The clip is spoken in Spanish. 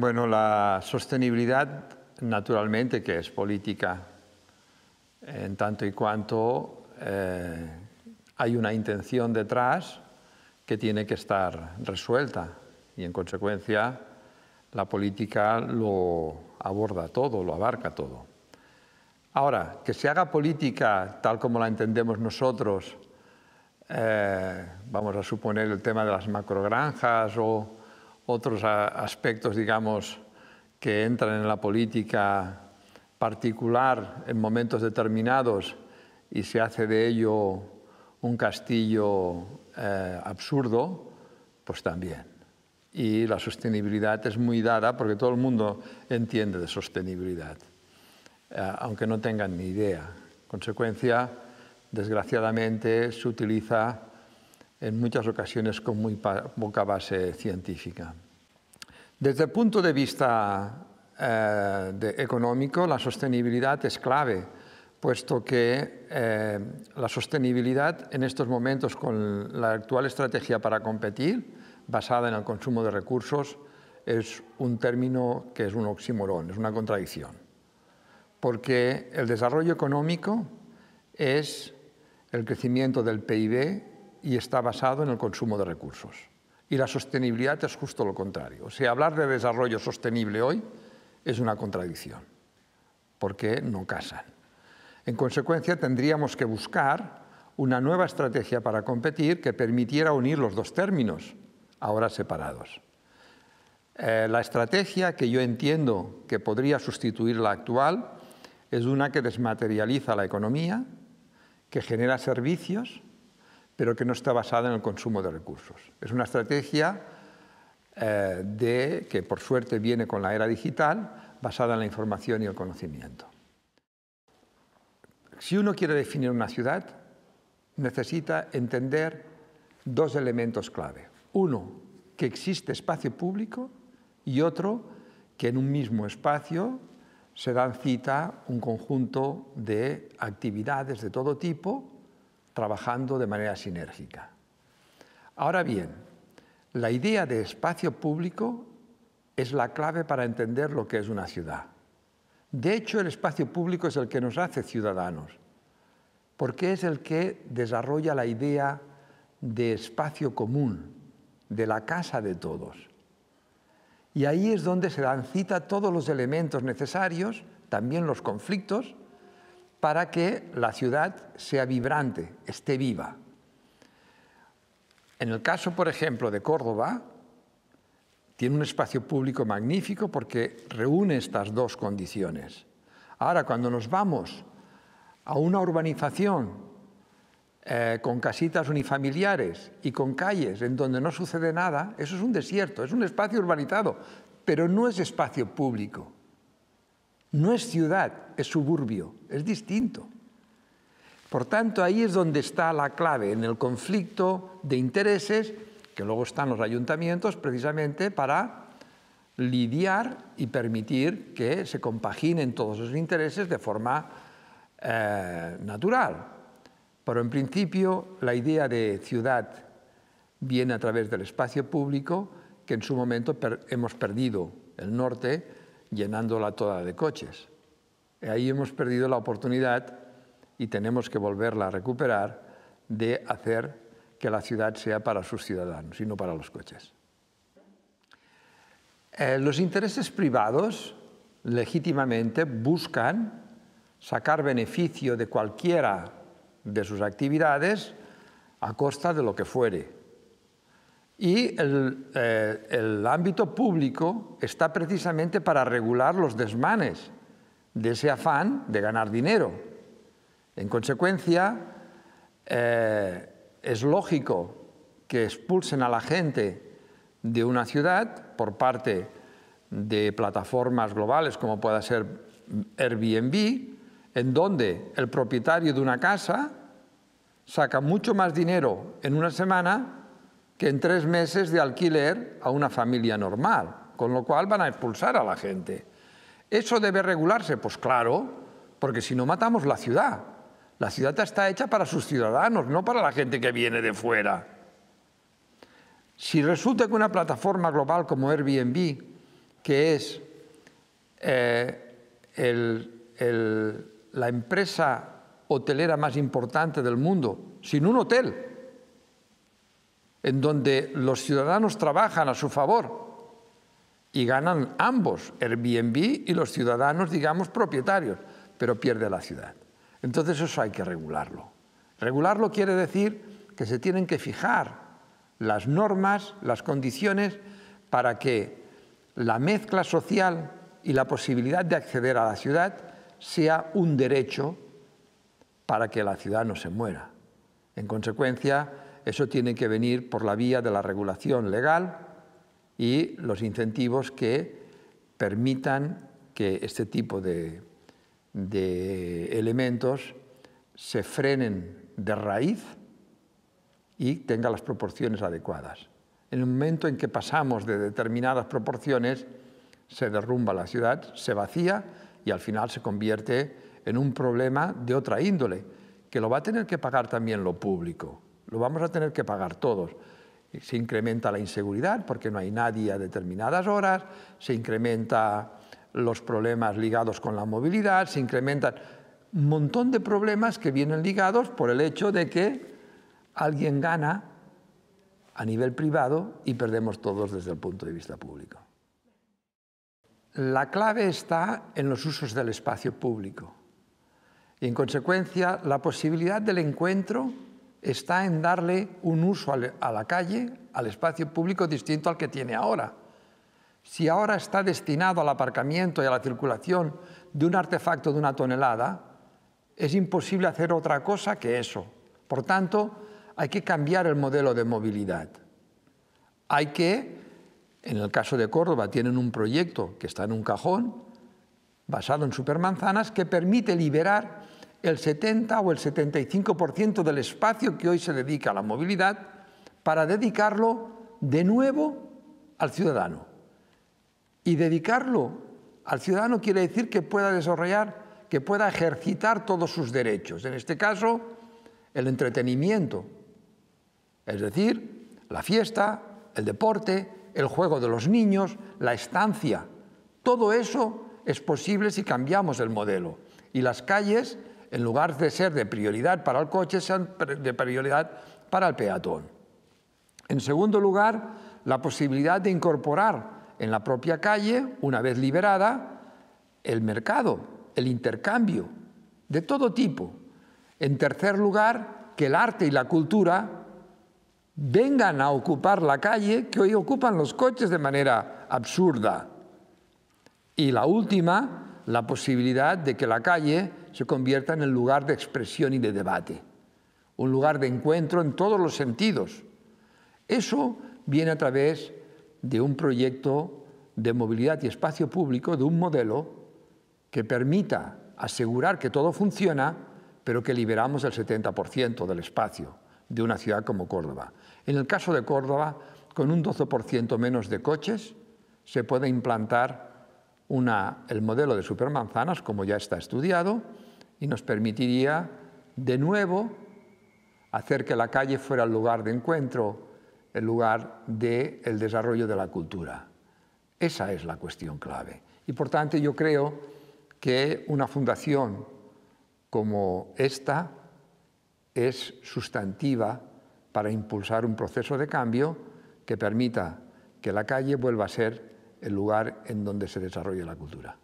Bueno, la sostenibilidad naturalmente que es política, en tanto y cuanto eh, hay una intención detrás que tiene que estar resuelta y en consecuencia la política lo aborda todo, lo abarca todo. Ahora, que se haga política tal como la entendemos nosotros, eh, vamos a suponer el tema de las macrogranjas o otros aspectos, digamos, que entran en la política particular en momentos determinados y se hace de ello un castillo eh, absurdo, pues también. Y la sostenibilidad es muy dada porque todo el mundo entiende de sostenibilidad, eh, aunque no tengan ni idea. consecuencia, desgraciadamente, se utiliza en muchas ocasiones con muy poca base científica. Desde el punto de vista eh, de económico, la sostenibilidad es clave, puesto que eh, la sostenibilidad en estos momentos con la actual estrategia para competir, basada en el consumo de recursos, es un término que es un oxímoron, es una contradicción. Porque el desarrollo económico es el crecimiento del PIB y está basado en el consumo de recursos. Y la sostenibilidad es justo lo contrario. O sea, hablar de desarrollo sostenible hoy es una contradicción, porque no casan. En consecuencia, tendríamos que buscar una nueva estrategia para competir que permitiera unir los dos términos, ahora separados. Eh, la estrategia que yo entiendo que podría sustituir la actual es una que desmaterializa la economía, que genera servicios pero que no está basada en el consumo de recursos. Es una estrategia eh, que por suerte viene con la era digital, basada en la información y el conocimiento. Si uno quiere definir una ciudad, necesita entender dos elementos clave. Uno, que existe espacio público y otro, que en un mismo espacio se dan cita un conjunto de actividades de todo tipo trabajando de manera sinérgica. Ahora bien, la idea de espacio público es la clave para entender lo que es una ciudad. De hecho, el espacio público es el que nos hace ciudadanos, porque es el que desarrolla la idea de espacio común, de la casa de todos. Y ahí es donde se dan cita todos los elementos necesarios, también los conflictos, para que la ciudad sea vibrante, esté viva. En el caso, por ejemplo, de Córdoba, tiene un espacio público magnífico porque reúne estas dos condiciones. Ahora, cuando nos vamos a una urbanización eh, con casitas unifamiliares y con calles en donde no sucede nada, eso es un desierto, es un espacio urbanizado, pero no es espacio público. No es ciudad, es suburbio, es distinto. Por tanto, ahí es donde está la clave, en el conflicto de intereses, que luego están los ayuntamientos precisamente para lidiar y permitir que se compaginen todos esos intereses de forma eh, natural. Pero en principio la idea de ciudad viene a través del espacio público, que en su momento hemos perdido el norte, llenándola toda de coches. Ahí hemos perdido la oportunidad y tenemos que volverla a recuperar de hacer que la ciudad sea para sus ciudadanos y no para los coches. Eh, los intereses privados legítimamente buscan sacar beneficio de cualquiera de sus actividades a costa de lo que fuere. Y eh, el, ámbito público está precisamente para regular los desmanes de ese afán de ganar dinero. En consecuencia, eh, es lógico que expulsen a la gente de una ciudad por parte de plataformas globales como pueda ser Airbnb, en donde el propietario de una casa saca mucho más dinero en una semana que en tres meses de alquiler a una familia normal, con lo cual van a expulsar a la gente. ¿Eso debe regularse? Pues claro, porque si no matamos la ciudad. La ciudad está hecha para sus ciudadanos, no para la gente que viene de fuera. Si resulta que una plataforma global como Airbnb, que es eh, la empresa hotelera más importante del mundo, sin un hotel, en donde los ciudadanos trabajan a su favor y ganan ambos, Airbnb y los ciudadanos, digamos, propietarios, pero pierde la ciudad. Entonces eso hay que regularlo. Regularlo quiere decir que se tienen que fijar las normas, las condiciones para que la mezcla social y la posibilidad de acceder a la ciudad sea un derecho para que la ciudad no se muera. En consecuencia, eso tiene que venir por la vía de la regulación legal y los incentivos que permitan que este tipo de, elementos se frenen de raíz y tenga las proporciones adecuadas. En el momento en que pasamos de determinadas proporciones, se derrumba la ciudad, se vacía y al final se convierte en un problema de otra índole, que lo va a tener que pagar también lo público lo vamos a tener que pagar todos. Se incrementa la inseguridad porque no hay nadie a determinadas horas, se incrementa los problemas ligados con la movilidad, se incrementan un montón de problemas que vienen ligados por el hecho de que alguien gana a nivel privado y perdemos todos desde el punto de vista público. La clave está en los usos del espacio público y, en consecuencia, la posibilidad del encuentro está en darle un uso a la calle, al espacio público distinto al que tiene ahora. Si ahora está destinado al aparcamiento y a la circulación de un artefacto de una tonelada, es imposible hacer otra cosa que eso. Por tanto, hay que cambiar el modelo de movilidad. Hay que, en el caso de Córdoba, tienen un proyecto que está en un cajón, basado en supermanzanas, que permite liberar el 70 o el 75% del espacio que hoy se dedica a la movilidad para dedicarlo de nuevo al ciudadano. Y dedicarlo al ciudadano quiere decir que pueda desarrollar, que pueda ejercitar todos sus derechos. En este caso, el entretenimiento, es decir, la fiesta, el deporte, el juego de los niños, la estancia. Todo eso es posible si cambiamos el modelo. Y las calles en lugar de ser de prioridad para el coche, sean de prioridad para el peatón. En segundo lugar, la posibilidad de incorporar en la propia calle, una vez liberada, el mercado, el intercambio, de todo tipo. En tercer lugar, que el arte y la cultura vengan a ocupar la calle que hoy ocupan los coches de manera absurda. Y la última, la posibilidad de que la calle se convierta en el lugar de expresión y de debate, un lugar de encuentro en todos los sentidos. Eso viene a través de un proyecto de movilidad y espacio público, de un modelo que permita asegurar que todo funciona, pero que liberamos el 70% del espacio de una ciudad como Córdoba. En el caso de Córdoba, con un 12% menos de coches, se puede implantar el modelo de supermanzanas, como ya está estudiado, y nos permitiría de nuevo hacer que la calle fuera el lugar de encuentro, el lugar del de desarrollo de la cultura. Esa es la cuestión clave. Y por tanto yo creo que una fundación como esta es sustantiva para impulsar un proceso de cambio que permita que la calle vuelva a ser el lugar en donde se desarrolla la cultura.